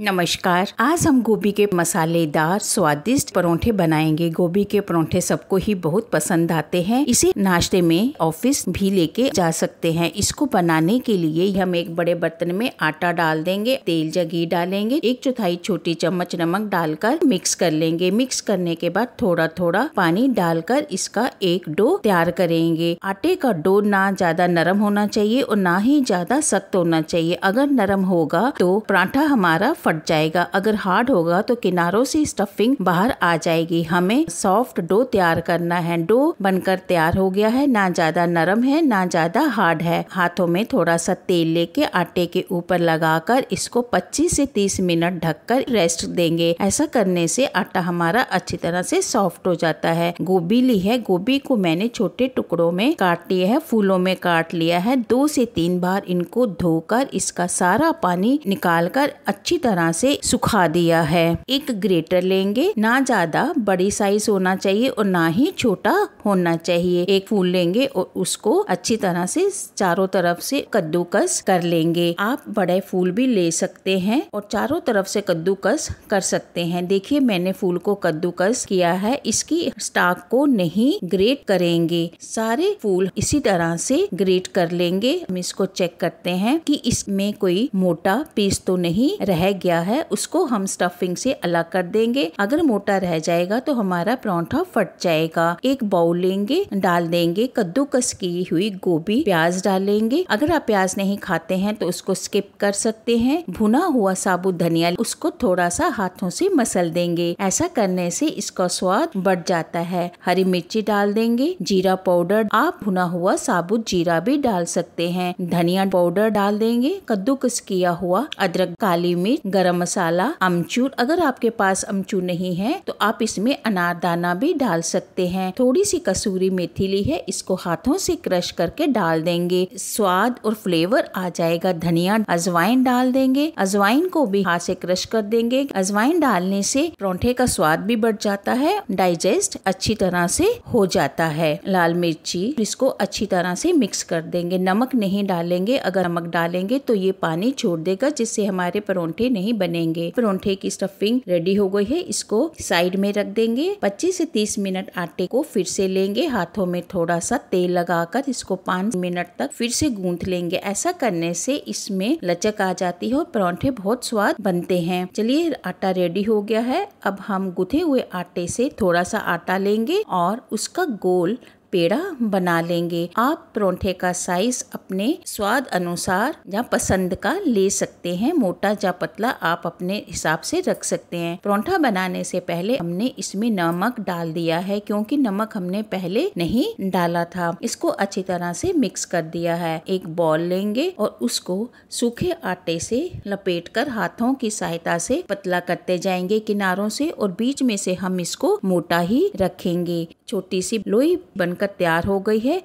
नमस्कार आज हम गोभी के मसालेदार स्वादिष्ट परोठे बनाएंगे गोभी के परोंठे सबको ही बहुत पसंद आते हैं इसे नाश्ते में ऑफिस भी लेके जा सकते हैं इसको बनाने के लिए हम एक बड़े बर्तन में आटा डाल देंगे तेल जगी डालेंगे एक चौथाई छोटी चम्मच नमक डालकर मिक्स कर लेंगे मिक्स करने के बाद थोड़ा थोड़ा पानी डालकर इसका एक डो तैयार करेंगे आटे का डो ना ज्यादा नरम होना चाहिए और ना ही ज्यादा सख्त होना चाहिए अगर नरम होगा तो पराठा हमारा फट जाएगा अगर हार्ड होगा तो किनारों से स्टफिंग बाहर आ जाएगी हमें सॉफ्ट डो तैयार करना है डो बनकर तैयार हो गया है ना ज्यादा नरम है ना ज्यादा हार्ड है हाथों में थोड़ा सा तेल लेके आटे के ऊपर लगाकर इसको 25 से 30 मिनट ढककर रेस्ट देंगे ऐसा करने से आटा हमारा अच्छी तरह से सॉफ्ट हो जाता है गोभी ली है गोभी को मैंने छोटे टुकड़ों में काट लिया है फूलों में काट लिया है दो से तीन बार इनको धोकर इसका सारा पानी निकाल कर अच्छी तरह तरह से सुखा दिया है एक ग्रेटर लेंगे ना ज्यादा बड़ी साइज होना चाहिए और ना ही छोटा होना चाहिए एक फूल लेंगे और उसको अच्छी तरह से चारों तरफ से कद्दूकस कर लेंगे आप बड़े फूल भी ले सकते हैं और चारों तरफ से कद्दूकस कर सकते हैं देखिए मैंने फूल को कद्दूकस किया है इसकी स्टाक को नहीं ग्रेट करेंगे सारे फूल इसी तरह से ग्रेट कर लेंगे हम इसको चेक करते हैं कि इसमें कोई मोटा पीस तो नहीं रह गया है उसको हम स्टफिंग से अलग कर देंगे अगर मोटा रह जाएगा तो हमारा परौंठा फट जाएगा एक बाउल लेंगे डाल देंगे कद्दूकस की हुई गोभी प्याज डालेंगे अगर आप प्याज नहीं खाते हैं तो उसको स्किप कर सकते हैं भुना हुआ साबुत धनिया उसको थोड़ा सा हाथों से मसल देंगे ऐसा करने से इसका स्वाद बढ़ जाता है हरी मिर्ची डाल देंगे जीरा पाउडर आप भुना हुआ साबुत जीरा भी डाल सकते हैं धनिया पाउडर डाल देंगे कद्दूकस किया हुआ अदरक काली मिर्च गरम मसाला अमचूर अगर आपके पास अमचूर नहीं है तो आप इसमें अनारदाना भी डाल सकते हैं थोड़ी सी कसूरी मेथी ली है इसको हाथों से क्रश करके डाल देंगे स्वाद और फ्लेवर आ जाएगा धनिया अजवाइन डाल देंगे अजवाइन को भी हाथ से क्रश कर देंगे अजवाइन डालने से परौठे का स्वाद भी बढ़ जाता है डाइजेस्ट अच्छी तरह से हो जाता है लाल मिर्ची इसको अच्छी तरह से मिक्स कर देंगे नमक नहीं डालेंगे अगर नमक डालेंगे तो ये पानी छोड़ देगा जिससे हमारे परोंठे नहीं नहीं बनेंगे परोंठे की स्टफिंग रेडी हो गई है इसको साइड में रख देंगे 25 से 30 मिनट आटे को फिर से लेंगे हाथों में थोड़ा सा तेल लगाकर इसको पाँच मिनट तक फिर से गूंथ लेंगे ऐसा करने से इसमें लचक आ जाती है और परोंठे बहुत स्वाद बनते हैं चलिए आटा रेडी हो गया है अब हम गुथे हुए आटे से थोड़ा सा आटा लेंगे और उसका गोल पेड़ा बना लेंगे आप परोंठे का साइज अपने स्वाद अनुसार या पसंद का ले सकते हैं मोटा या पतला आप अपने हिसाब से रख सकते हैं परोंठा बनाने से पहले हमने इसमें नमक डाल दिया है क्योंकि नमक हमने पहले नहीं डाला था इसको अच्छी तरह से मिक्स कर दिया है एक बॉल लेंगे और उसको सूखे आटे से लपेट कर हाथों की सहायता से पतला करते जाएंगे किनारों से और बीच में से हम इसको मोटा ही रखेंगे छोटी सी लोई बनकर बनकर तैयार हो गई है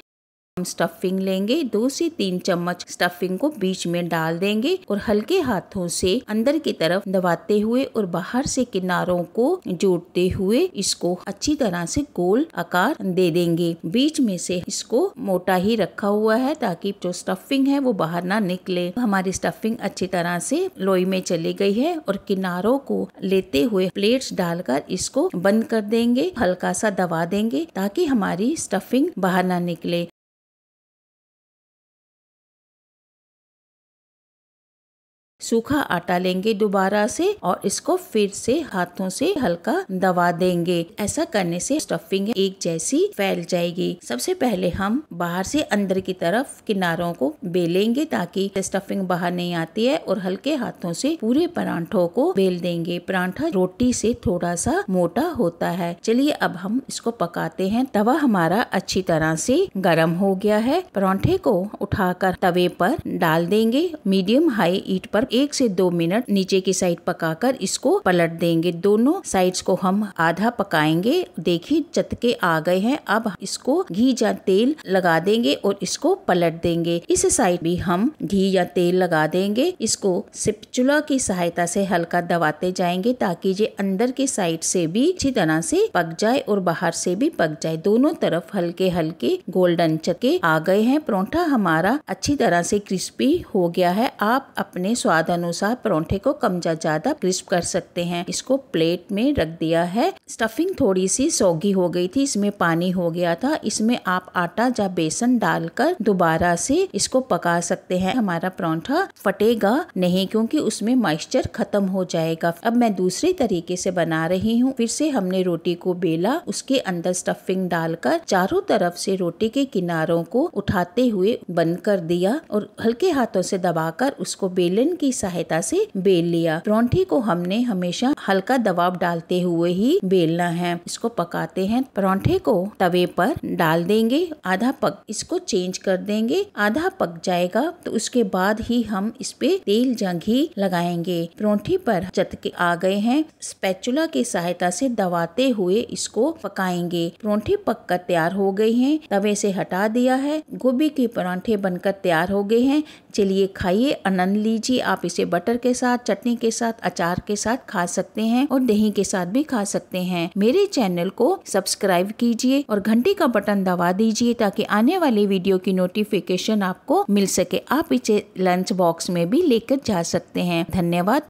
स्टफिंग लेंगे दो से तीन चम्मच स्टफिंग को बीच में डाल देंगे और हल्के हाथों से अंदर की तरफ दबाते हुए और बाहर से किनारों को जोड़ते हुए इसको अच्छी तरह से गोल आकार दे देंगे बीच में से इसको मोटा ही रखा हुआ है ताकि जो स्टफिंग है वो बाहर ना निकले हमारी स्टफिंग अच्छी तरह से लोई में चली गई है और किनारों को लेते हुए प्लेट्स डालकर इसको बंद कर देंगे हल्का सा दबा देंगे ताकि हमारी स्टफिंग बाहर ना निकले सूखा आटा लेंगे दोबारा से और इसको फिर से हाथों से हल्का दबा देंगे ऐसा करने से स्टफिंग एक जैसी फैल जाएगी सबसे पहले हम बाहर से अंदर की तरफ किनारों को बेलेंगे ताकि स्टफिंग बाहर नहीं आती है और हल्के हाथों से पूरे परांठों को बेल देंगे परांठा रोटी से थोड़ा सा मोटा होता है चलिए अब हम इसको पकाते हैं तवा हमारा अच्छी तरह से गर्म हो गया है परांठे को उठाकर तवे पर डाल देंगे मीडियम हाई ईट पर एक से दो मिनट नीचे की साइड पकाकर इसको पलट देंगे दोनों साइड्स को हम आधा पकाएंगे देखिए चटके आ गए हैं अब इसको घी या तेल लगा देंगे और इसको पलट देंगे इस साइड भी हम घी या तेल लगा देंगे इसको सिपचुला की सहायता से हल्का दबाते जाएंगे ताकि ये अंदर के साइड से भी अच्छी तरह से पक जाए और बाहर से भी पक जाए दोनों तरफ हल्के हल्के गोल्डन चके आ गए हैं परोंठा हमारा अच्छी तरह से क्रिस्पी हो गया है आप अपने स्वाद स्वाद अनुसार परोंठे को कम या ज्यादा क्रिस्प कर सकते हैं इसको प्लेट में रख दिया है स्टफिंग थोड़ी सी सोगी हो गई थी इसमें पानी हो गया था इसमें आप आटा या बेसन डालकर दोबारा से इसको पका सकते हैं हमारा परोंठा फटेगा नहीं क्योंकि उसमें मॉइस्चर खत्म हो जाएगा अब मैं दूसरे तरीके से बना रही हूँ फिर से हमने रोटी को बेला उसके अंदर स्टफिंग डालकर चारों तरफ से रोटी के किनारों को उठाते हुए बंद कर दिया और हल्के हाथों से दबाकर उसको बेलन की की सहायता से बेल लिया परौंठे को हमने हमेशा हल्का दबाव डालते हुए ही बेलना है इसको पकाते हैं परौंठे को तवे पर डाल देंगे आधा पक इसको चेंज कर देंगे आधा पक जाएगा तो उसके बाद ही हम इस पे तेल या घी लगाएंगे परौंठे पर चटके आ गए हैं स्पैचुला की सहायता से दबाते हुए इसको पकाएंगे परौंठे पक कर तैयार हो गए हैं तवे से हटा दिया है गोभी के परौंठे बनकर तैयार हो गए हैं चलिए खाइए आनंद लीजिए आप आप इसे बटर के साथ चटनी के साथ अचार के साथ खा सकते हैं और दही के साथ भी खा सकते हैं मेरे चैनल को सब्सक्राइब कीजिए और घंटी का बटन दबा दीजिए ताकि आने वाली वीडियो की नोटिफिकेशन आपको मिल सके आप इसे लंच बॉक्स में भी लेकर जा सकते हैं धन्यवाद